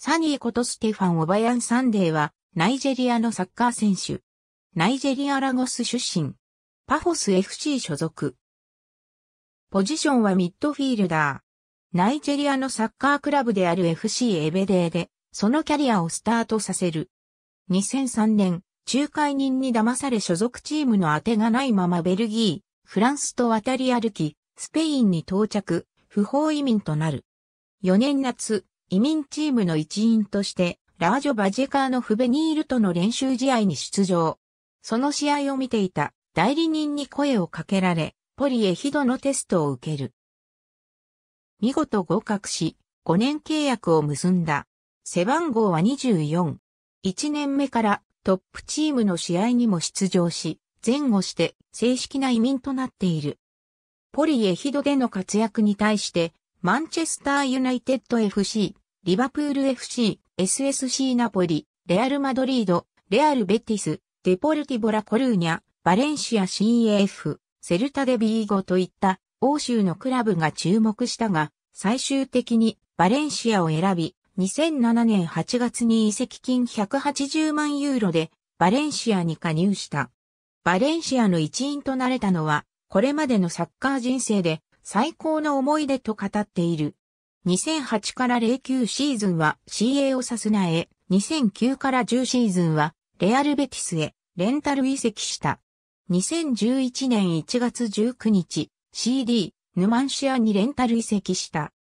サニーことステファン・オバヤン・サンデーは、ナイジェリアのサッカー選手。ナイジェリア・ラゴス出身。パフォス FC 所属。ポジションはミッドフィールダー。ナイジェリアのサッカークラブである FC エベデーで、そのキャリアをスタートさせる。2003年、仲介人に騙され所属チームの当てがないままベルギー、フランスと渡り歩き、スペインに到着、不法移民となる。4年夏、移民チームの一員として、ラージョ・バジェカーのフベニールとの練習試合に出場。その試合を見ていた代理人に声をかけられ、ポリエヒドのテストを受ける。見事合格し、5年契約を結んだ。背番号は24。1年目からトップチームの試合にも出場し、前後して正式な移民となっている。ポリエヒドでの活躍に対して、マンチェスターユナイテッド FC、リバプール FC、SSC ナポリ、レアルマドリード、レアルベティス、デポルティボラコルーニャ、バレンシア CAF、セルタデビーゴといった欧州のクラブが注目したが、最終的にバレンシアを選び、2007年8月に移籍金180万ユーロでバレンシアに加入した。バレンシアの一員となれたのは、これまでのサッカー人生で最高の思い出と語っている2008から09シーズンは CA オサスナへ、2009から10シーズンはレアルベティスへレンタル移籍した。2011年1月19日、CD、ヌマンシアにレンタル移籍した。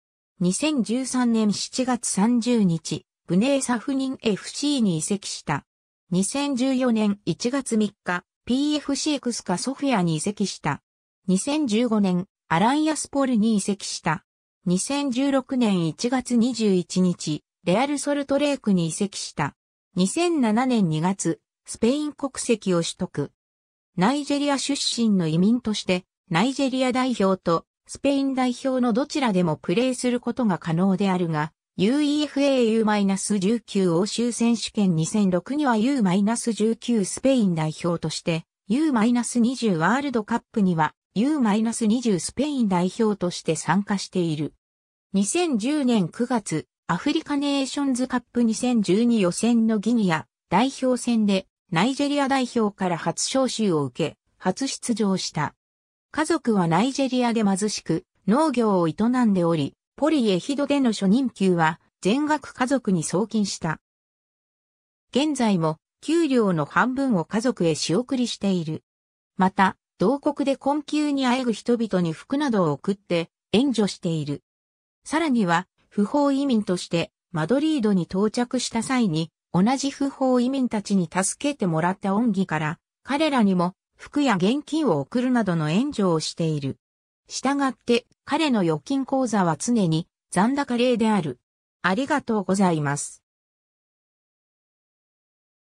2013年7月30日、ブネーサフニン FC に移籍した。2014年1月3日、PFC クスカソフィアに移籍した。2015年、アランヤスポルに移籍した。2016年1月21日、レアル・ソルトレークに移籍した。2007年2月、スペイン国籍を取得。ナイジェリア出身の移民として、ナイジェリア代表とスペイン代表のどちらでもプレーすることが可能であるが、UEFA-U-19 欧州選手権2006には U-19 スペイン代表として、U-20 ワールドカップには U-20 スペイン代表として参加している。2010年9月、アフリカネーションズカップ2012予選のギニア代表戦でナイジェリア代表から初招集を受け、初出場した。家族はナイジェリアで貧しく、農業を営んでおり、ポリエヒドでの初任給は全額家族に送金した。現在も給料の半分を家族へ仕送りしている。また、同国で困窮にあえぐ人々に服などを送って援助している。さらには、不法移民としてマドリードに到着した際に、同じ不法移民たちに助けてもらった恩義から、彼らにも服や現金を送るなどの援助をしている。したがって、彼の預金口座は常に残高例である。ありがとうございます。